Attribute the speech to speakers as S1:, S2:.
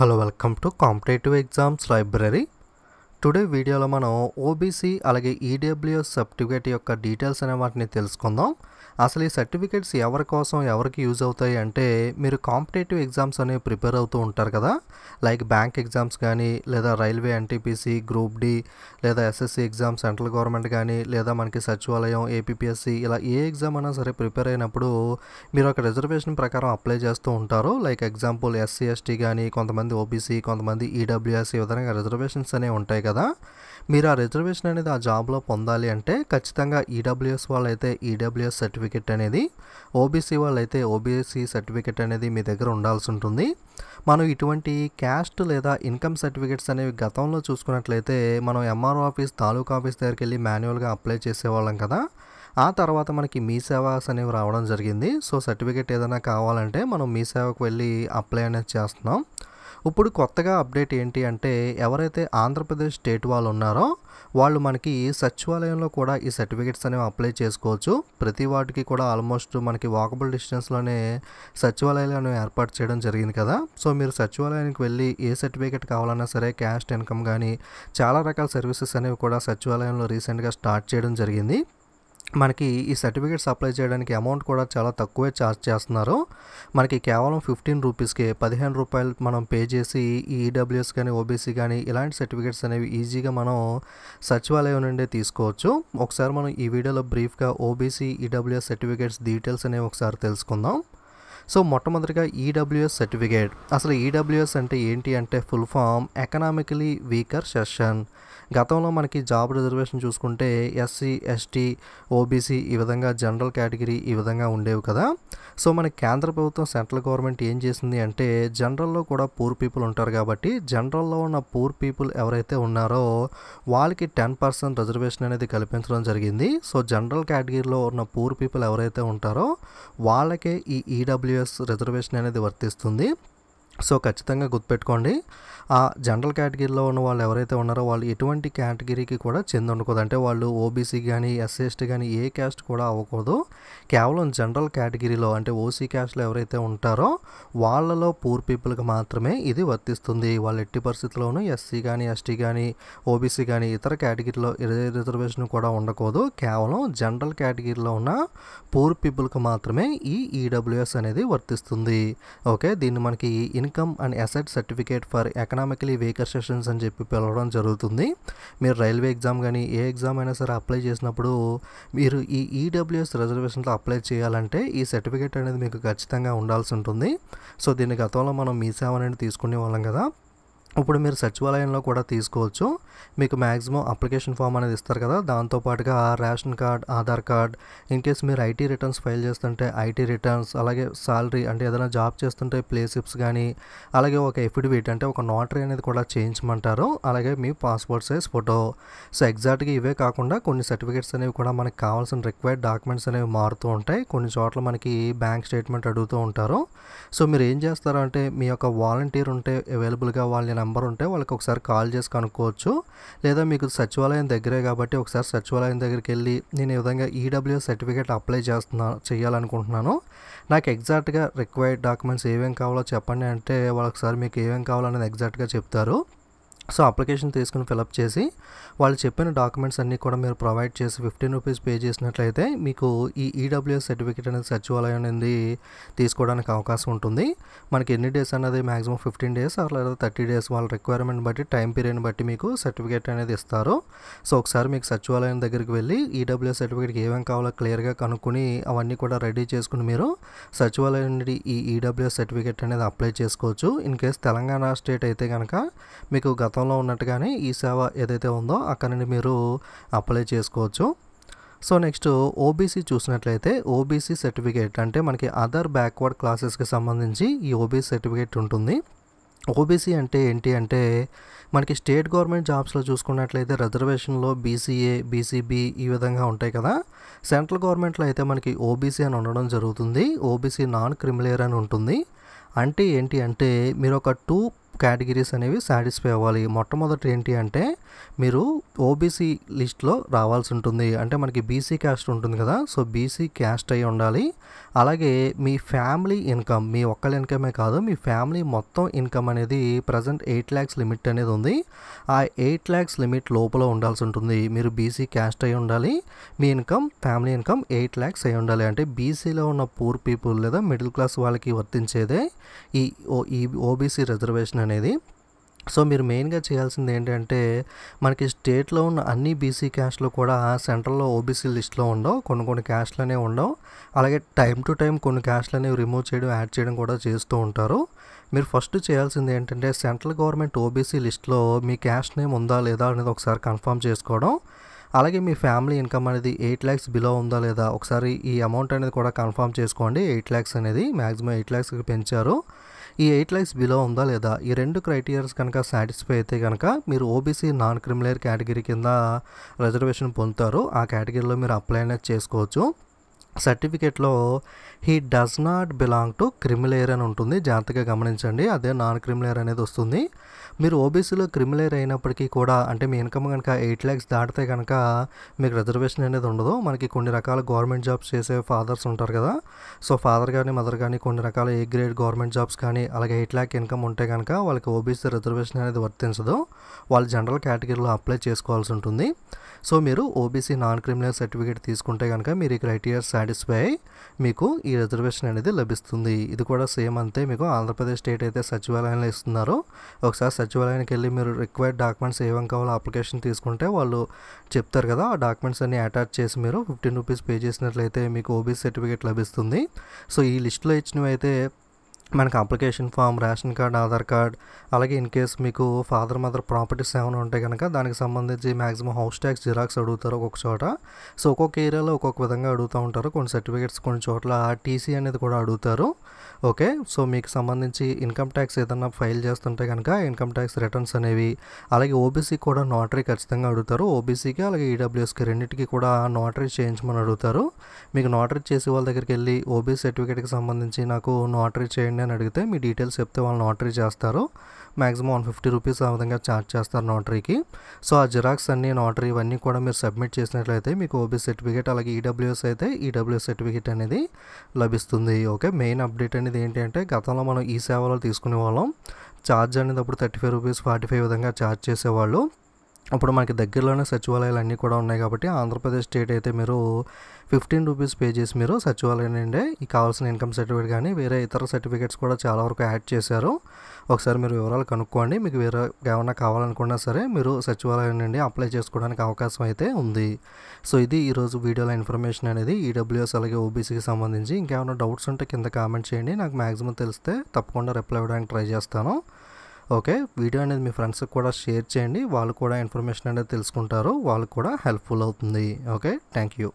S1: Hello, welcome to Competitive Exams Library. Today వీడియోలో మనం OBC అలాగే ఈడబ్ల్యూఎస్ e సర్టిఫికేట్ యొక్క డీటెయిల్స్ అనే వాటిని తెలుసుకుందాం అసలు ఈ సర్టిఫికేట్స్ ఎవరి కోసం ఎవరికి యూజ్ అవుతాయి అంటే మీరు కాంపిటేటివ్ ఎగ్జామ్స్ అనేవి ప్రిపేర్ అవుతూ ఉంటారు కదా లైక్ బ్యాంక్ ఎగ్జామ్స్ కానీ లేదా రైల్వే ఎన్టీపీసీ గ్రూప్ డి లేదా ఎస్ఎస్సి ఎగ్జామ్ సెంట్రల్ గవర్నమెంట్ కానీ లేదా మనకి సచివాలయం ఏపీఎస్సి ఇలా ఏ ఎగ్జామ్ అయినా సరే ప్రిపేర్ అయినప్పుడు మీరు ఒక రిజర్వేషన్ ప్రకారం అప్లై చేస్తూ ఉంటారు లైక్ ఎగ్జాంపుల్ ఎస్సీ ఎస్టీ కానీ కొంతమంది ఓబీసీ కొంతమంది ఈడబ్ల్యూఎస్ e ఈ విధంగా రిజర్వేషన్స్ అనేవి ఉంటాయి కదా మీరు ఆ రిజర్వేషన్ అనేది ఆ జాబ్లో పొందాలి అంటే ఖచ్చితంగా ఈడబ్ల్యూఎస్ వాళ్ళు అయితే ఈడబ్ల్యూఎస్ సర్టిఫికెట్ అనేది ఓబీసీ వాళ్ళు అయితే ఓబీఎస్సీ సర్టిఫికెట్ అనేది మీ దగ్గర ఉండాల్సి ఉంటుంది మనం ఇటువంటి క్యాస్ట్ లేదా ఇన్కమ్ సర్టిఫికెట్స్ అనేవి గతంలో చూసుకున్నట్లయితే మనం ఎంఆర్ఓ ఆఫీస్ తాలూకా ఆఫీస్ దగ్గరికి వెళ్ళి మాన్యువల్గా అప్లై చేసేవాళ్ళం కదా ఆ తర్వాత మనకి మీ సేవాస్ అనేవి రావడం జరిగింది సో సర్టిఫికెట్ ఏదైనా కావాలంటే మనం మీ సేవకు వెళ్ళి అప్లై అనేది చేస్తున్నాం ఇప్పుడు కొత్తగా అప్డేట్ ఏంటి అంటే ఎవరైతే ఆంధ్రప్రదేశ్ స్టేట్ వాళ్ళు ఉన్నారో వాళ్ళు మనకి సచివాలయంలో కూడా ఈ సర్టిఫికేట్స్ అనేవి అప్లై చేసుకోవచ్చు ప్రతి వాటికి కూడా ఆల్మోస్ట్ మనకి వాకబుల్ డిస్టెన్స్లోనే సచివాలయాలను ఏర్పాటు చేయడం జరిగింది కదా సో మీరు సచివాలయానికి వెళ్ళి ఏ సర్టిఫికేట్ కావాలన్నా సరే క్యాష్ ఇన్కమ్ కానీ చాలా రకాల సర్వీసెస్ అనేవి కూడా సచివాలయంలో రీసెంట్గా స్టార్ట్ చేయడం జరిగింది మనకి ఈ సర్టిఫికేట్స్ అప్లై చేయడానికి అమౌంట్ కూడా చాలా తక్కువే ఛార్జ్ చేస్తున్నారు మనకి కేవలం ఫిఫ్టీన్ రూపీస్కి పదిహేను రూపాయలు మనం పే చేసి ఈడబ్ల్యూఎస్ కానీ ఓబీసీ కానీ ఇలాంటి సర్టిఫికేట్స్ అనేవి ఈజీగా మనం సచివాలయం నుండి తీసుకోవచ్చు ఒకసారి మనం ఈ వీడియోలో బ్రీఫ్గా ఓబీసీ ఈడబ్ల్యూఎస్ సర్టిఫికేట్స్ డీటెయిల్స్ అనేవి ఒకసారి తెలుసుకుందాం సో మొట్టమొదటిగా ఈడబ్ల్యూఎస్ e సర్టిఫికేట్ అసలు ఈడబ్ల్యూఎస్ e అంటే ఏంటి అంటే full form economically weaker section గతంలో మనకి జాబ్ రిజర్వేషన్ చూసుకుంటే ఎస్సీ ఎస్టీ ఓబీసీ ఈ విధంగా జనరల్ కేటగిరీ ఈ విధంగా ఉండేవి కదా సో మన కేంద్ర ప్రభుత్వం సెంట్రల్ గవర్నమెంట్ ఏం చేసింది అంటే జనరల్లో కూడా పూర్ పీపుల్ ఉంటారు కాబట్టి జనరల్లో ఉన్న పూర్ పీపుల్ ఎవరైతే ఉన్నారో వాళ్ళకి టెన్ పర్సెంట్ రిజర్వేషన్ అనేది కల్పించడం జరిగింది సో జనరల్ కేటగిరీలో ఉన్న పూర్ పీపుల్ ఎవరైతే ఉంటారో వాళ్ళకే ఈ ఈడబ్ల్యూ e ఎస్ రిజర్వేషన్ అనేది వర్తిస్తుంది సో ఖచ్చితంగా గుర్తుపెట్టుకోండి ఆ జనరల్ కేటగిరీలో ఉన్న వాళ్ళు ఎవరైతే ఉన్నారో వాళ్ళు ఎటువంటి కేటగిరీకి కూడా చెంది ఉండకూడదు అంటే వాళ్ళు ఓబీసీ కానీ ఎస్సీఎస్టీ కానీ ఏ క్యాస్ట్ కూడా అవ్వకూడదు కేవలం జనరల్ కేటగిరీలో అంటే ఓసీ క్యాస్ట్లో ఎవరైతే ఉంటారో వాళ్ళలో పూర్ పీపుల్కి మాత్రమే ఇది వర్తిస్తుంది వాళ్ళు ఎట్టి పరిస్థితుల్లోనూ ఎస్సీ కానీ ఎస్టీ కానీ ఓబీసీ కానీ ఇతర కేటగిరీలో రిజర్వేషన్ కూడా ఉండకూడదు కేవలం జనరల్ కేటగిరీలో ఉన్న పూర్ పీపుల్కి మాత్రమే ఈ ఈడబ్ల్యూఎస్ e అనేది వర్తిస్తుంది ఓకే దీన్ని మనకి in income and asset certificate for economically weaker sessions అని చెప్పి పిలవడం జరుగుతుంది మీరు రైల్వే ఎగ్జామ్ కానీ ఏ ఎగ్జామ్ అయినా సరే అప్లై చేసినప్పుడు మీరు ఈ ఈడబ్ల్యూఎస్ రిజర్వేషన్తో అప్లై చేయాలంటే ఈ సర్టిఫికేట్ అనేది మీకు ఖచ్చితంగా ఉండాల్సి ఉంటుంది సో దీని గతంలో మనం మీ సేవ అనేది తీసుకునే వాళ్ళం కదా ఇప్పుడు మీరు సచివాలయంలో కూడా తీసుకోవచ్చు మీకు మ్యాక్సిమం అప్లికేషన్ ఫామ్ అనేది ఇస్తారు కదా దాంతోపాటుగా ration card Aadhaar card in case మీరు ఐటీ రిటర్న్స్ ఫైల్ చేస్తుంటే ఐటీ రిటర్న్స్ అలాగే సాలరీ అంటే ఏదైనా జాబ్ చేస్తుంటే ప్లేసిప్స్ కానీ అలాగే ఒక ఎఫిడవిట్ అంటే ఒక నోటరీ అనేది కూడా చేయించమంటారు అలాగే మీ పాస్పోర్ట్ సైజ్ ఫోటో సో ఎగ్జాక్ట్గా ఇవే కాకుండా కొన్ని సర్టిఫికేట్స్ అనేవి కూడా మనకి కావాల్సిన రిక్వైర్డ్ డాక్యుమెంట్స్ అనేవి మారుతూ ఉంటాయి కొన్ని చోట్ల మనకి బ్యాంక్ స్టేట్మెంట్ అడుగుతూ ఉంటారు సో మీరు ఏం చేస్తారంటే మీ యొక్క వాలంటీర్ ఉంటే అవైలబుల్గా వాళ్ళని నెంబర్ ఉంటే వాళ్ళకి ఒకసారి కాల్ చేసి కనుక్కోవచ్చు లేదా మీకు సచివాలయం దగ్గరే కాబట్టి ఒకసారి సచివాలయం దగ్గరికి వెళ్ళి నేను ఈ విధంగా ఈడబ్ల్యూఎస్ సర్టిఫికేట్ అప్లై చేస్తున్నా చేయాలనుకుంటున్నాను నాకు ఎగ్జాక్ట్గా రిక్వైర్డ్ డాక్యుమెంట్స్ ఏమేమి కావాలో చెప్పండి అంటే వాళ్ళకి సార్ మీకు ఏమేమి కావాలనేది ఎగ్జాక్ట్గా చెప్తారు సో అప్లికేషన్ తీసుకుని ఫిలప్ చేసి వాళ్ళు చెప్పిన డాక్యుమెంట్స్ అన్నీ కూడా మీరు ప్రొవైడ్ చేసి ఫిఫ్టీన్ రూపీస్ పే చేసినట్లయితే మీకు ఈ ఈడబ్ల్యూఎస్ e సర్టిఫికేట్ అనేది సచివాలయం అనేది తీసుకోవడానికి అవకాశం ఉంటుంది మనకి ఎన్ని డేస్ అనేది మ్యాక్సిమం ఫిఫ్టీన్ డేస్ లేదా థర్టీ డేస్ వాళ్ళ రిక్వైర్మెంట్ బట్టి టైం పీరియడ్ని బట్టి మీకు సర్టిఫికేట్ అనేది ఇస్తారు సో ఒకసారి మీకు సచివాలయం దగ్గరికి వెళ్ళి ఈడబ్ల్యూఎస్ సర్టిఫికేట్ ఏమేమి కావాలో క్లియర్గా కనుక్కుని అవన్నీ కూడా రెడీ చేసుకుని మీరు సచివాలయం నుండి ఈ ఈడబ్ల్యూఎస్ e సర్టిఫికేట్ అనేది అప్లై చేసుకోవచ్చు ఇన్ కేస్ తెలంగాణ స్టేట్ అయితే కనుక మీకు గత గతంలో ఉన్నట్టుగానే ఈ సేవ ఏదైతే ఉందో అక్కడ నుండి మీరు అప్లై చేసుకోవచ్చు సో నెక్స్ట్ ఓబీసీ చూసినట్లయితే ఓబీసీ సర్టిఫికేట్ అంటే మనకి అదర్ బ్యాక్వర్డ్ క్లాసెస్కి సంబంధించి ఈ ఓబీసీ సర్టిఫికేట్ ఉంటుంది ఓబీసీ అంటే ఏంటి అంటే మనకి స్టేట్ గవర్నమెంట్ జాబ్స్లో చూసుకున్నట్లయితే రిజర్వేషన్లో బీసీఏ బీసీబీ ఈ విధంగా ఉంటాయి కదా సెంట్రల్ గవర్నమెంట్లో అయితే మనకి ఓబీసీ అని ఉండడం జరుగుతుంది ఓబీసీ నాన్ క్రిమిలేర్ అని ఉంటుంది అంటే ఏంటి అంటే మీరు ఒక టూ క్యాటగిరీస్ అనేవి సాటిస్ఫై అవ్వాలి మొట్టమొదటి ఏంటి అంటే మీరు ఓబీసీ లిస్ట్లో రావాల్సి ఉంటుంది అంటే మనకి బీసీ క్యాస్ట్ ఉంటుంది కదా సో బీసీ క్యాస్ట్ అయి ఉండాలి అలాగే మీ ఫ్యామిలీ ఇన్కమ్ మీ ఒక్కళ్ళ ఇన్కమే కాదు మీ ఫ్యామిలీ మొత్తం ఇన్కమ్ అనేది ప్రజెంట్ ఎయిట్ ల్యాక్స్ లిమిట్ అనేది ఉంది ఆ ఎయిట్ ల్యాక్స్ లిమిట్ లోపల ఉండాల్సి ఉంటుంది మీరు బీసీ క్యాస్ట్ అయి ఉండాలి మీ income family income eight lakhs అయి ఉండాలి అంటే బీసీలో ఉన్న పూర్ పీపుల్ లేదా మిడిల్ క్లాస్ వాళ్ళకి వర్తించేదే ఈ ఓ ఈ ఓబీసీ రిజర్వేషన్ అనేది సో మీరు మెయిన్గా చేయాల్సింది ఏంటంటే మనకి స్టేట్లో ఉన్న అన్ని బీసీ క్యాస్ట్లు కూడా సెంట్రల్లో ఓబీసీ లిస్ట్లో ఉండవు కొన్ని కొన్ని క్యాస్ట్లనే ఉండవు అలాగే టైం టు టైం కొన్ని క్యాస్ట్లనే రిమూవ్ చేయడం యాడ్ చేయడం కూడా చేస్తూ ఉంటారు మీరు ఫస్ట్ చేయాల్సింది ఏంటంటే సెంట్రల్ గవర్నమెంట్ ఓబీసీ లిస్ట్లో మీ క్యాస్ట్ నేమ్ ఉందా లేదా అనేది ఒకసారి కన్ఫర్మ్ చేసుకోవడం అలాగే మీ ఫ్యామిలీ ఇన్కమ్ అనేది ఎయిట్ ల్యాక్స్ బిలో ఉందా లేదా ఒకసారి ఈ అమౌంట్ అనేది కూడా కన్ఫర్మ్ చేసుకోండి ఎయిట్ ల్యాక్స్ అనేది మ్యాక్సిమం ఎయిట్ ల్యాక్స్కి పెంచారు ఈ ఎయిట్ ల్యాక్స్ బిలో ఉందా లేదా ఈ రెండు క్రైటీరియాస్ కనుక సాటిస్ఫై అయితే కనుక మీరు ఓబీసీ నాన్ క్రిమినల్ కేటగిరీ కింద రిజర్వేషన్ పొందుతారు ఆ కేటగిరీలో మీరు అప్లై అనేది చేసుకోవచ్చు సర్టిఫికేట్లో he does not belong to creamy layer అని ఉంటుంది జాగ్రత్తగా గమనించండి అదే నాన్ క్రిమిలేయర్ అనేది వస్తుంది మీరు ఓబీసీలో క్రిమిలేర్ అయినప్పటికీ కూడా అంటే మీ ఇన్కమ్ కనుక ఎయిట్ ల్యాక్స్ దాటితే కనుక మీకు రిజర్వేషన్ అనేది ఉండదు మనకి కొన్ని రకాల గవర్నమెంట్ జాబ్స్ చేసే ఫాదర్స్ ఉంటారు కదా సో ఫాదర్ కానీ మదర్ కానీ కొన్ని రకాల ఏ గ్రేడ్ గవర్నమెంట్ జాబ్స్ కానీ అలాగే ఎయిట్ ల్యాక్ ఇన్కమ్ ఉంటే కనుక వాళ్ళకి ఓబీసీ రిజర్వేషన్ అనేది వర్తించదు వాళ్ళు జనరల్ కేటగిరీలో అప్లై చేసుకోవాల్సి ఉంటుంది సో మీరు ఓబీసీ నాన్ క్రిమిలేర్ సర్టిఫికేట్ తీసుకుంటే కనుక మీరు ఈ క్రైటీరియా సాటిస్ఫై మీకు ఈ రిజర్వేషన్ అనేది లభిస్తుంది ఇది కూడా సేమ్ అంతే మీకు ఆంధ్రప్రదేశ్ స్టేట్ అయితే సచివాలయంలో ఇస్తున్నారు ఒకసారి సచివాలయానికి వెళ్ళి మీరు రిక్వైర్డ్ డాక్యుమెంట్స్ ఏమేం కావాలో అప్లికేషన్ తీసుకుంటే వాళ్ళు చెప్తారు కదా ఆ డాక్యుమెంట్స్ అన్ని అటాచ్ చేసి మీరు ఫిఫ్టీన్ రూపీస్ పే చేసినట్లయితే మీకు ఓబీసీ సర్టిఫికేట్ లభిస్తుంది సో ఈ లిస్ట్లో ఇచ్చినవి అయితే మనకు application form ration card Aadhaar card అలాగే ఇన్ కేస్ మీకు ఫాదర్ మదర్ ప్రాపర్టీస్ ఏమైనా ఉంటే కనుక దానికి సంబంధించి మ్యాక్సిమం హౌస్ ట్యాక్స్ జిరాక్స్ అడుగుతారు ఒక్కొక్క చోట సో ఒక్కొక్క ఏరియాలో ఒక్కొక్క విధంగా అడుగుతూ ఉంటారు కొన్ని సర్టిఫికేట్స్ కొన్ని చోట్ల టీసీ అనేది కూడా అడుగుతారు ఓకే సో మీకు సంబంధించి ఇన్కమ్ ట్యాక్స్ ఏదన్నా ఫైల్ చేస్తుంటే కనుక ఇన్కమ్ ట్యాక్స్ రిటర్న్స్ అనేవి అలాగే ఓబీసీ కూడా నోటరీ ఖచ్చితంగా అడుగుతారు ఓబీసీకి అలాగే ఈడబ్ల్యూఎస్కి రెండింటికి కూడా నోటరీ చేయించమని అడుగుతారు మీకు నోటరీ చేసే వాళ్ళ దగ్గరికి వెళ్ళి ఓబీసీ సర్టిఫికేట్కి సంబంధించి నాకు నోటరీ చేయండి చేయండి అని అడిగితే మీ డీటెయిల్స్ చెప్తే వాళ్ళు నోటరీ చేస్తారు మ్యాక్సిమం వన్ ఫిఫ్టీ రూపీస్ ఆ విధంగా ఛార్జ్ చేస్తారు నోటరీకి సో ఆ జిరాక్స్ అన్ని నోటరీ ఇవన్నీ కూడా మీరు సబ్మిట్ చేసినట్లయితే మీకు ఓబీ సర్టిఫికేట్ అలాగే ఈడబ్ల్యూఎస్ అయితే ఈడబ్ల్యూఎస్ సర్టిఫికేట్ అనేది లభిస్తుంది ఓకే మెయిన్ అప్డేట్ అనేది ఏంటంటే గతంలో మనం ఈ సేవలో తీసుకునే వాళ్ళం ఛార్జ్ అనేది అప్పుడు thirty five rupees forty five విధంగా ఛార్జ్ చేసేవాళ్ళు అప్పుడు మనకి దగ్గరలోనే సచివాలయాలు అన్నీ కూడా ఉన్నాయి కాబట్టి ఆంధ్రప్రదేశ్ స్టేట్ అయితే మీరు ఫిఫ్టీన్ రూపీస్ పే చేసి మీరు సచివాలయం నుండి ఈ కావాల్సిన ఇన్కమ్ సర్టిఫికేట్ కానీ వేరే ఇతర సర్టిఫికేట్స్ కూడా చాలా వరకు యాడ్ చేశారు ఒకసారి మీరు వివరాలు కనుక్కోండి మీకు వేరే ఏమైనా కావాలనుకున్నా సరే మీరు సచివాలయం నుండి అప్లై చేసుకోవడానికి అవకాశం అయితే ఉంది సో ఇది ఈరోజు వీడియోలో ఇన్ఫర్మేషన్ అనేది ఈడబ్ల్యూఎస్ అలాగే ఓబీసీకి సంబంధించి ఇంకేమైనా డౌట్స్ ఉంటే కింద కామెంట్ చేయండి నాకు మ్యాక్సిమం తెలిస్తే తప్పకుండా రిప్లై ఇవ్వడానికి ట్రై చేస్తాను ఓకే వీడియో అనేది మీ ఫ్రెండ్స్కి కూడా షేర్ చేయండి వాళ్ళు కూడా ఇన్ఫర్మేషన్ అనేది తెలుసుకుంటారు వాళ్ళకు కూడా హెల్ప్ఫుల్ అవుతుంది ఓకే థ్యాంక్ యూ